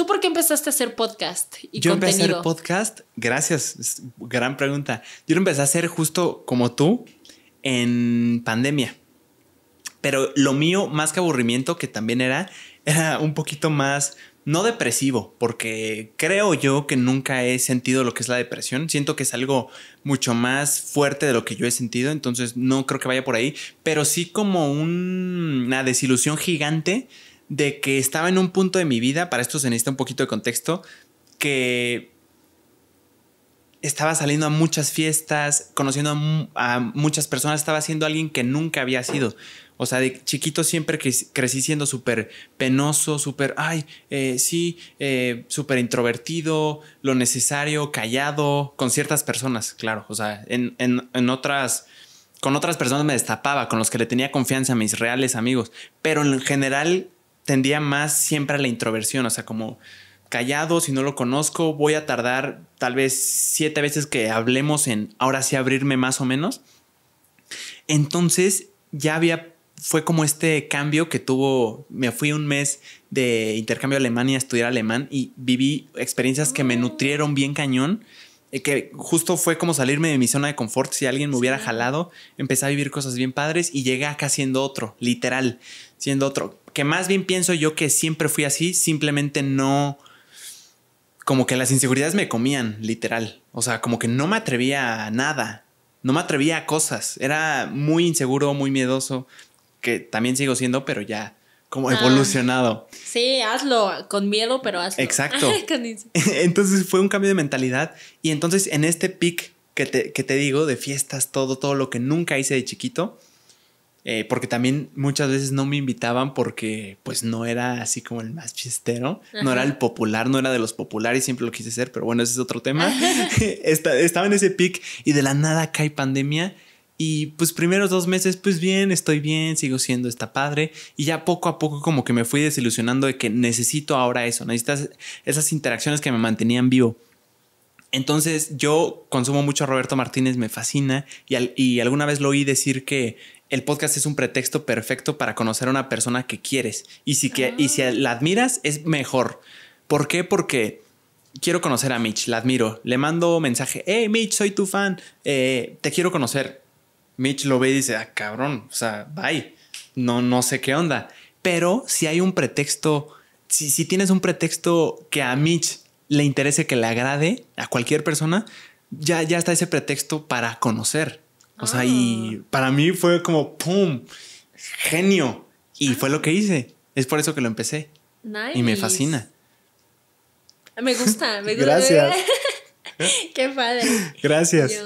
¿Tú por qué empezaste a hacer podcast y Yo empecé a hacer podcast, gracias, gran pregunta. Yo lo empecé a hacer justo como tú en pandemia. Pero lo mío, más que aburrimiento, que también era, era un poquito más, no depresivo, porque creo yo que nunca he sentido lo que es la depresión. Siento que es algo mucho más fuerte de lo que yo he sentido, entonces no creo que vaya por ahí, pero sí como una desilusión gigante de que estaba en un punto de mi vida, para esto se necesita un poquito de contexto, que estaba saliendo a muchas fiestas, conociendo a, muchas personas, estaba siendo alguien que nunca había sido. O sea, de chiquito siempre crecí siendo súper penoso, súper, ay, eh, sí, eh, súper introvertido, lo necesario, callado, con ciertas personas, claro. O sea, en, en, otras, con otras personas me destapaba, con los que le tenía confianza, mis reales amigos. Pero en general tendía más siempre a la introversión, o sea, como callado, si no lo conozco, voy a tardar tal vez siete veces que hablemos en ahora sí abrirme más o menos. Entonces ya había, fue como este cambio que tuvo, me fui un mes de intercambio a Alemania a estudiar alemán y viví experiencias que me mm. nutrieron bien cañón eh, que justo fue como salirme de mi zona de confort si alguien me hubiera jalado, empecé a vivir cosas bien padres y llegué acá siendo otro, literal, siendo otro. Que más bien pienso yo que siempre fui así, simplemente no, como que las inseguridades me comían, literal. O sea, como que no me atrevía a nada, no me atrevía a cosas, era muy inseguro, muy miedoso, que también sigo siendo, pero ya como ah. evolucionado. sí, hazlo con miedo, pero hazlo. Exacto. entonces fue un cambio de mentalidad y entonces en este pic que te, que te, digo de fiestas, todo, todo lo que nunca hice de chiquito, eh, porque también muchas veces no me invitaban porque pues no era así como el más chistero. no era el popular, no era de los populares, siempre lo quise ser, pero bueno, ese es otro tema. estaba en ese pic y de la nada cae pandemia y pues primeros dos meses, pues bien, estoy bien, sigo siendo esta padre. Y ya poco a poco como que me fui desilusionando de que necesito ahora eso, necesitas esas interacciones que me mantenían vivo. Entonces yo consumo mucho a Roberto Martínez, me fascina y, y alguna vez lo oí decir que el podcast es un pretexto perfecto para conocer a una persona que quieres y si, que, y si ah. la admiras es mejor. ¿Por qué? Porque quiero conocer a Mitch, la admiro, le mando mensaje, hey Mitch, soy tu fan, eh, te quiero conocer Mitch lo ve y dice, ah, cabrón, o sea, bye, no, no sé qué onda. Pero si hay un pretexto, si, tienes un pretexto que a Mitch le interese, que le agrade a cualquier persona, ya, ya está ese pretexto para conocer. O sea, y ah. para mí fue como, ¡pum! Genio. Y ah. fue lo que hice. Es por eso que lo empecé. Y me fascina. Me gusta, me Gracias. Qué padre. Gracias.